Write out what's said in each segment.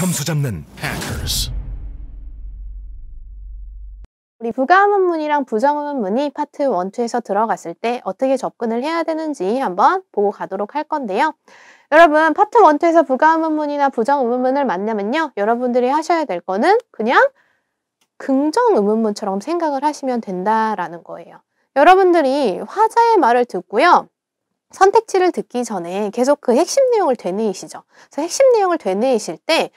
점수 잡는 hackers. 우리 부가문문이랑 부정문문이 파트 1, 2에서 들어갔을 때 어떻게 접근을 해야 되는지 한번 보고 가도록 할 건데요. 여러분 파트 1, 2에서 부가문문이나 부정문문을 만나면요. 여러분들이 하셔야 될 거는 그냥 긍정의문문처럼 생각을 하시면 된다라는 거예요. 여러분들이 화자의 말을 듣고요. 선택지를 듣기 전에 계속 그 핵심 내용을 되뇌이시죠. 그래서 핵심 내용을 되뇌이실 때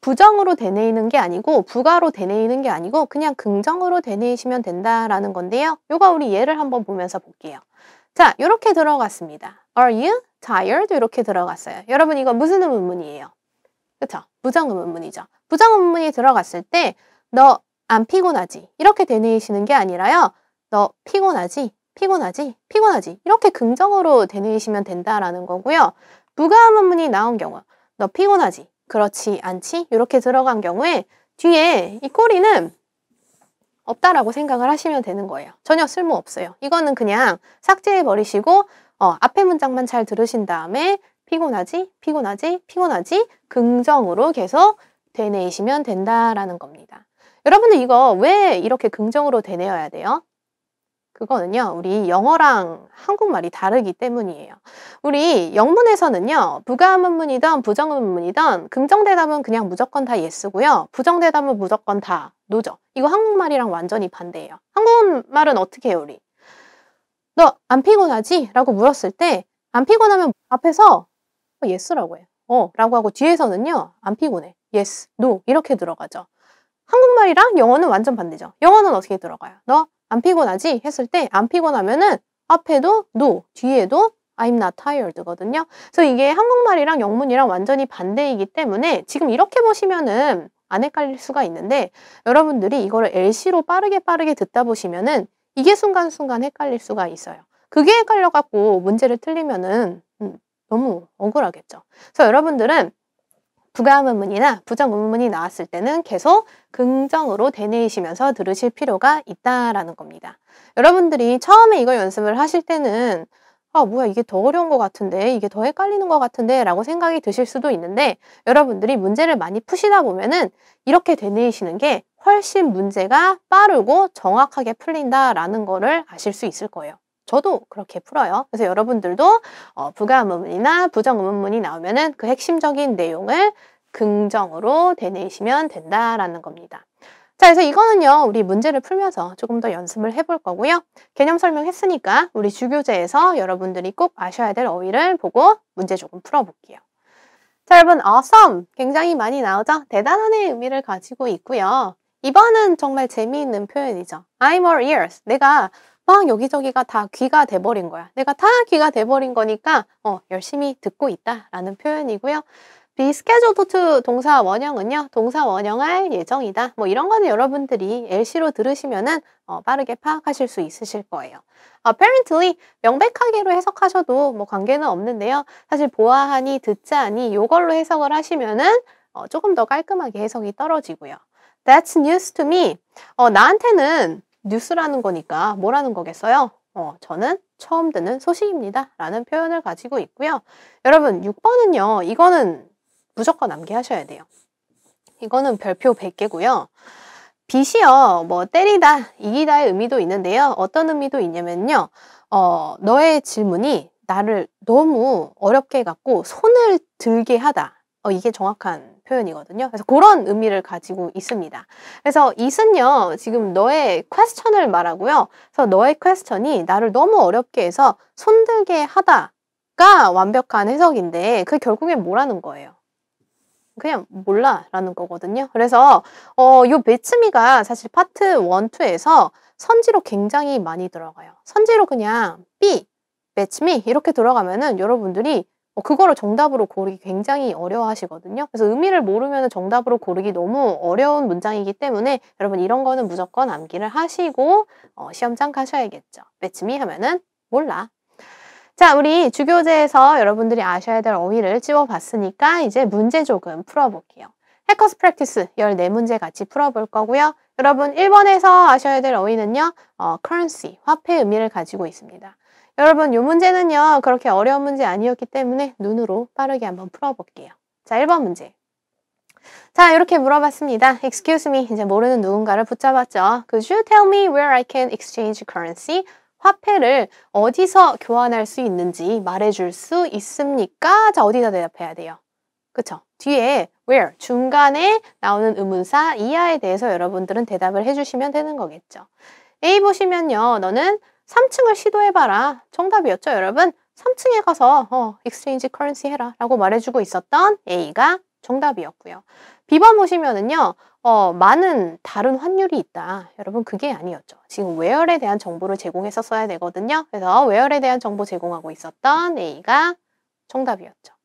부정으로 되뇌이는 게 아니고 부가로 되뇌이는 게 아니고 그냥 긍정으로 되뇌이시면 된다라는 건데요. 요거 우리 예를 한번 보면서 볼게요. 자, 이렇게 들어갔습니다. Are you tired? 이렇게 들어갔어요. 여러분 이거 무슨 의문문이에요? 그렇죠? 부정 의문문이죠. 부정 의문문이 들어갔을 때 너 안 피곤하지? 이렇게 되뇌이시는 게 아니라요. 너 피곤하지? 피곤하지? 피곤하지? 이렇게 긍정으로 되뇌이시면 된다라는 거고요. 부가한 문이 나온 경우 너 피곤하지? 그렇지 않지? 이렇게 들어간 경우에 뒤에 이 꼬리는 없다라고 생각을 하시면 되는 거예요. 전혀 쓸모없어요. 이거는 그냥 삭제해버리시고 어, 앞에 문장만 잘 들으신 다음에 피곤하지? 피곤하지? 피곤하지? 긍정으로 계속 되뇌이시면 된다라는 겁니다. 여러분은 이거 왜 이렇게 긍정으로 되뇌어야 돼요? 그거는요, 우리 영어랑 한국말이 다르기 때문이에요. 우리 영문에서는요, 부가문문이든 부정문문이든 긍정대답은 그냥 무조건 다 예스고요. 부정대답은 무조건 다 노죠. 이거 한국말이랑 완전히 반대예요. 한국말은 어떻게 해요, 우리? 너 안 피곤하지? 라고 물었을 때, 안 피곤하면 앞에서 어, 예스라고 해요. 어, 라고 하고 뒤에서는요, 안 피곤해. yes, no 이렇게 들어가죠. 한국말이랑 영어는 완전 반대죠. 영어는 어떻게 들어가요? 너 안 피곤하지? 했을 때 안 피곤하면은 앞에도 no, 뒤에도 I'm not tired거든요. 그래서 이게 한국말이랑 영문이랑 완전히 반대이기 때문에 지금 이렇게 보시면은 안 헷갈릴 수가 있는데 여러분들이 이거를 LC로 빠르게 빠르게 듣다 보시면은 이게 순간순간 헷갈릴 수가 있어요. 그게 헷갈려갖고 문제를 틀리면은 음, 너무 억울하겠죠. 그래서 여러분들은 부가문문이나 부정문문이 나왔을 때는 계속 긍정으로 되뇌이시면서 들으실 필요가 있다라는 겁니다. 여러분들이 처음에 이걸 연습을 하실 때는 아 뭐야 이게 더 어려운 것 같은데 이게 더 헷갈리는 것 같은데 라고 생각이 드실 수도 있는데 여러분들이 문제를 많이 푸시다 보면은 이렇게 되뇌이시는 게 훨씬 문제가 빠르고 정확하게 풀린다라는 거를 아실 수 있을 거예요. 저도 그렇게 풀어요. 그래서 여러분들도 어, 부가음문이나 부정음문이 나오면은 그 핵심적인 내용을 긍정으로 되내시면 된다라는 겁니다. 자, 그래서 이거는요, 우리 문제를 풀면서 조금 더 연습을 해볼 거고요. 개념 설명했으니까 우리 주교제에서 여러분들이 꼭 아셔야 될 어휘를 보고 문제 조금 풀어볼게요. 자, 여러분, awesome! 굉장히 많이 나오죠? 대단한의 의미를 가지고 있고요. 이번은 정말 재미있는 표현이죠. I'm all ears. 내가 막 여기저기가 다 귀가 돼버린 거야. 내가 다 귀가 돼버린 거니까 어, 열심히 듣고 있다라는 표현이고요. be scheduled to 동사 원형은요. 동사 원형할 예정이다. 뭐 이런 거는 여러분들이 LC로 들으시면은 어, 빠르게 파악하실 수 있으실 거예요. apparently 명백하게로 해석하셔도 뭐 관계는 없는데요. 사실 보아하니 듣자하니 이걸로 해석을 하시면은 어, 조금 더 깔끔하게 해석이 떨어지고요. That's news to me. 어, 나한테는 뉴스라는 거니까 뭐라는 거겠어요? 어, 저는 처음 듣는 소식입니다. 라는 표현을 가지고 있고요. 여러분, 6번은요, 이거는 무조건 암기하셔야 돼요. 이거는 별표 100개고요. 빛이요 뭐, 때리다, 이기다의 의미도 있는데요. 어떤 의미도 있냐면요. 어, 너의 질문이 나를 너무 어렵게 갖고 손을 들게 하다. 어, 이게 정확한 표현이거든요. 그래서 그런 의미를 가지고 있습니다. 그래서 이은요 지금 너의 퀘스천을 말하고요. 그래서 너의 퀘스천이 나를 너무 어렵게 해서 손들게 하다가 완벽한 해석인데 그게 결국엔 뭐라는 거예요? 그냥 몰라라는 거거든요. 그래서 어, 요 배츠미가 사실 파트 1, 2에서 선지로 굉장히 많이 들어가요. 선지로 그냥 B, 배츠미 이렇게 들어가면은 여러분들이 어, 그거를 정답으로 고르기 굉장히 어려워하시거든요. 그래서 의미를 모르면 정답으로 고르기 너무 어려운 문장이기 때문에 여러분 이런 거는 무조건 암기를 하시고 어, 시험장 가셔야겠죠. 매치미 하면은 몰라. 자, 우리 주교재에서 여러분들이 아셔야 될 어휘를 찝어봤으니까 이제 문제 조금 풀어볼게요. 해커스 프랙티스 14문제 같이 풀어볼 거고요. 여러분 1번에서 아셔야 될 어휘는요. 어, currency, 화폐 의미를 가지고 있습니다. 여러분 이 문제는요 그렇게 어려운 문제 아니었기 때문에 눈으로 빠르게 한번 풀어볼게요. 자 1번 문제. 자 이렇게 물어봤습니다. Excuse me 이제 모르는 누군가를 붙잡았죠. Could you tell me where I can exchange currency? 화폐를 어디서 교환할 수 있는지 말해줄 수 있습니까? 자 어디다 대답해야 돼요? 그쵸? 뒤에 where 중간에 나오는 의문사 이하에 대해서 여러분들은 대답을 해주시면 되는 거겠죠. A 보시면요. 너는 3층을 시도해봐라. 정답이었죠, 여러분? 3층에 가서 어, 익스체인지 n g 시 해라 라고 말해주고 있었던 A가 정답이었고요. B번 보시면은요. 어, 많은 다른 환율이 있다. 여러분 그게 아니었죠. 지금 외열에 대한 정보를 제공했었어야 되거든요. 그래서 외열에 대한 정보 제공하고 있었던 A가 정답이었죠.